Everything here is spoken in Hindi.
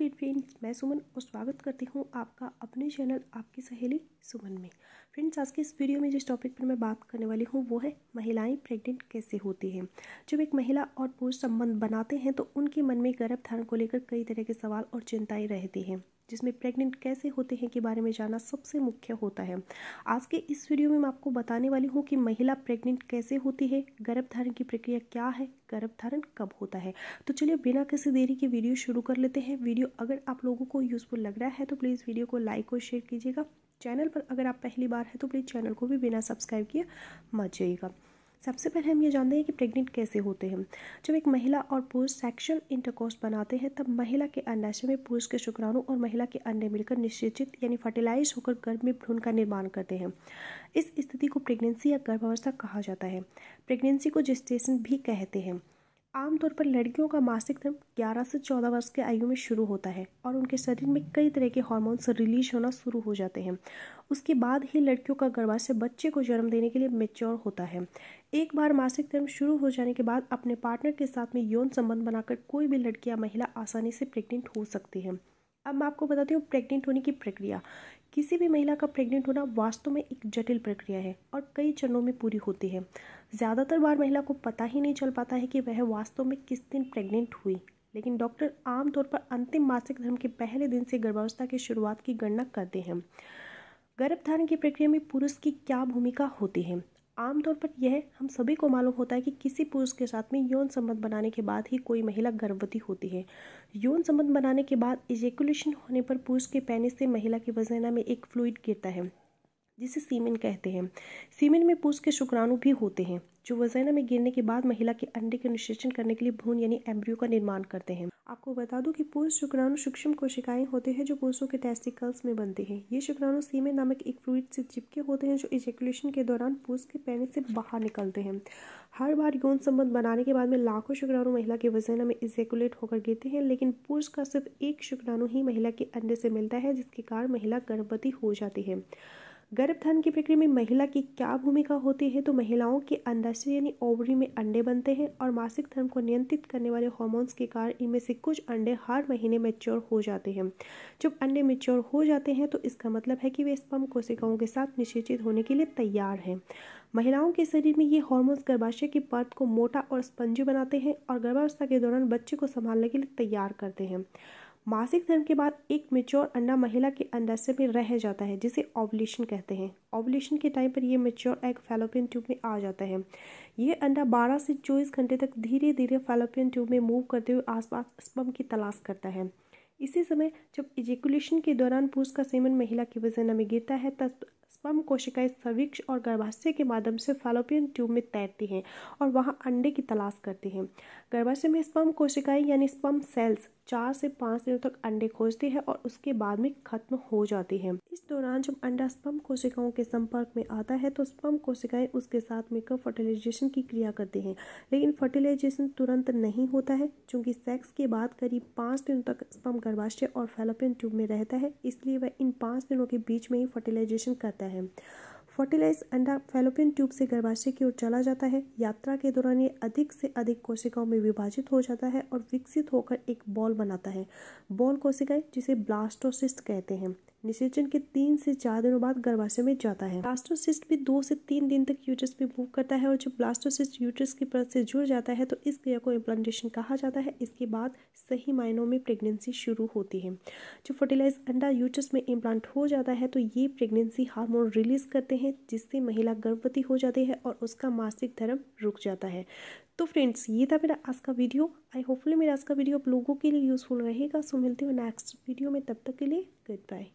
रीड फ्रेंड्स मैं सुमन और स्वागत करती हूँ आपका अपने चैनल आपकी सहेली सुमन में फ्रेंड्स आज के इस वीडियो में जिस टॉपिक पर मैं बात करने वाली हूँ वो है महिलाएं प्रेग्नेंट कैसे होती हैं जब एक महिला और पुरुष संबंध बनाते हैं तो उनके मन में गर्भधारण को लेकर कई तरह के सवाल और चिंताएँ रहती हैं जिसमें प्रेग्नेंट कैसे होते हैं के बारे में जाना सबसे मुख्य होता है आज के इस वीडियो में मैं आपको बताने वाली हूँ कि महिला प्रेग्नेंट कैसे होती है गर्भधारण की प्रक्रिया क्या है गर्भधारण कब होता है तो चलिए बिना किसी देरी के वीडियो शुरू कर लेते हैं वीडियो अगर आप लोगों को यूज़फुल लग रहा है तो प्लीज़ वीडियो को लाइक और शेयर कीजिएगा चैनल पर अगर आप पहली बार है तो प्लीज़ चैनल को भी बिना सब्सक्राइब किए मत जाइएगा सबसे पहले हम ये जानते हैं कि प्रेग्नेंट कैसे होते हैं जब एक महिला और पुरुष सेक्शुअल इंटरकोर्स बनाते हैं तब महिला के अंडाशय में पुरुष के शुक्राणु और महिला के अंडे मिलकर निश्चित यानी फर्टिलाइज होकर गर्भ में भ्रूण का निर्माण करते हैं इस स्थिति को प्रेगनेंसी या गर्भावस्था कहा जाता है प्रेगनेंसी को जिस्टेशन भी कहते हैं आमतौर पर लड़कियों का मासिक धर्म 11 से 14 वर्ष के आयु में शुरू होता है और उनके शरीर में कई तरह के हॉर्मोन्स रिलीज होना शुरू हो जाते हैं उसके बाद ही लड़कियों का गर्भाशय बच्चे को जन्म देने के लिए मेच्योर होता है एक बार मासिक धर्म शुरू हो जाने के बाद अपने पार्टनर के साथ में यौन संबंध बनाकर कोई भी लड़की या महिला आसानी से प्रेग्नेंट हो सकती है अब मैं आपको बताती हूँ प्रेग्नेंट होने की प्रक्रिया किसी भी महिला का प्रेग्नेंट होना वास्तव में एक जटिल प्रक्रिया है और कई चरणों में पूरी होती है ज़्यादातर बार महिला को पता ही नहीं चल पाता है कि वह वास्तव में किस दिन प्रेग्नेंट हुई लेकिन डॉक्टर आमतौर पर अंतिम मासिक धर्म के पहले दिन से गर्भावस्था की शुरुआत की गणना करते हैं गर्भधारण की प्रक्रिया में पुरुष की क्या भूमिका होती है आमतौर पर यह हम सभी को मालूम होता है कि किसी पुरुष के साथ में यौन संबंध बनाने के बाद ही कोई महिला गर्भवती होती है यौन संबंध बनाने के बाद इजेकुलेशन होने पर पुरुष के पैनिस से महिला की वजैना में एक फ्लूइड गिरता है जिसे सीमेन कहते हैं सीमेन में पुरुष के शुक्राणु भी होते हैं जो वजैना में गिरने के बाद महिला के अंडे का निषेचन करने के लिए भ्रूण यानी एम्ब्रियो का निर्माण करते हैं आपको बता दूं कि पुरुष शुक्राणु सूक्ष्म कोशिकाएं होते हैं जो पुरुषों के टेस्टिकल्स में बनते हैं ये शुक्राणु सीमेन नामक एक फ्लूड से चिपके होते हैं जो इजेकुलेशन के दौरान पुरुष के पैने से बाहर निकलते हैं हर बार यौन संबंध बनाने के बाद में लाखों शुक्राणु महिला के वजैना में इजेकुलेट होकर गिरते हैं लेकिन पुरुष का सिर्फ एक शुक्राणु ही महिला के अंडे से मिलता है जिसके कारण महिला गर्भवती हो जाती है गर्भधारण की प्रक्रिया में महिला की क्या भूमिका होती है तो महिलाओं के अंडाशय यानी ओवरी में अंडे बनते हैं और मासिक धर्म को नियंत्रित करने वाले हॉर्मोन्स के कारण इनमें से कुछ अंडे हर महीने मेच्योर हो जाते हैं जब अंडे मेच्योर हो जाते हैं तो इसका मतलब है कि वे स्पम कोशिकाओं के साथ निषेचित होने के लिए तैयार हैं महिलाओं के शरीर में ये हॉर्मोन्स गर्भाशय की पर्त को मोटा और स्पंजी बनाते हैं और गर्भावस्था के दौरान बच्चे को संभालने के लिए तैयार करते हैं मासिक धर्म के बाद एक मेच्योर अंडा महिला के अंडाशय में रह जाता है जिसे ओवलेशन कहते हैं ओवलेशन के टाइम पर यह मेच्योर एग फैलोपियन ट्यूब में आ जाता है ये अंडा 12 से 24 घंटे तक धीरे धीरे फैलोपियन ट्यूब में मूव करते हुए आसपास स्पम की तलाश करता है इसी समय जब इजेकुलेशन के दौरान पुरुष का सेमन महिला की वजना में गिरता है तब स्पम कोशिकाएं सर्विक्ष और गर्भाशय के माध्यम से फैलोपियन ट्यूब में तैरती हैं और वहां अंडे की तलाश करती हैं गर्भाशय में स्पम कोशिकाएं यानी स्पम सेल्स चार से पाँच दिनों तक अंडे खोजती है और उसके बाद में खत्म हो जाती है इस दौरान जब अंडा स्पम कोशिकाओं के संपर्क में आता है तो स्पम कोशिकाएं उसके साथ मिलकर फर्टिलाइजेशन की क्रिया करती हैं लेकिन फर्टिलाइजेशन तुरंत नहीं होता है क्योंकि सेक्स के बाद करीब पाँच दिनों तक स्पम गर्भाशय और फेलोपियन ट्यूब में रहता है इसलिए वह इन पाँच दिनों के बीच में ही फर्टिलाइजेशन करता है फर्टिलाइज अंडा फेलोपियन ट्यूब से गर्भाशय की ओर चला जाता है यात्रा के दौरान ये अधिक से अधिक कोशिकाओं में विभाजित हो जाता है और विकसित होकर एक बॉल बनाता है बॉल कोशिकाएं जिसे ब्लास्टोसिस्ट कहते हैं निषेचन के तीन से चार दिनों बाद गर्भाशय में जाता है ब्लास्टोसिस्ट भी दो से तीन दिन तक यूट्रस में मूव करता है और जब ब्लास्टोसिस्ट यूट्रस की परत से जुड़ जाता है तो इस क्रिया को इम्प्लांटेशन कहा जाता है इसके बाद सही मायनों में प्रेगनेंसी शुरू होती है जो फर्टिलाइज अंडा यूट्रस में इम्प्लांट हो जाता है तो ये प्रेगनेंसी हार्मोन रिलीज करते हैं जिससे महिला गर्भवती हो जाती है और उसका मासिक धर्म रुक जाता है तो फ्रेंड्स ये था मेरा आज का वीडियो आई होपफुली मेरा आज का वीडियो आप लोगों के लिए यूज़फुल रहेगा सो मिलते हो नेक्स्ट वीडियो में तब तक के लिए गुड बाय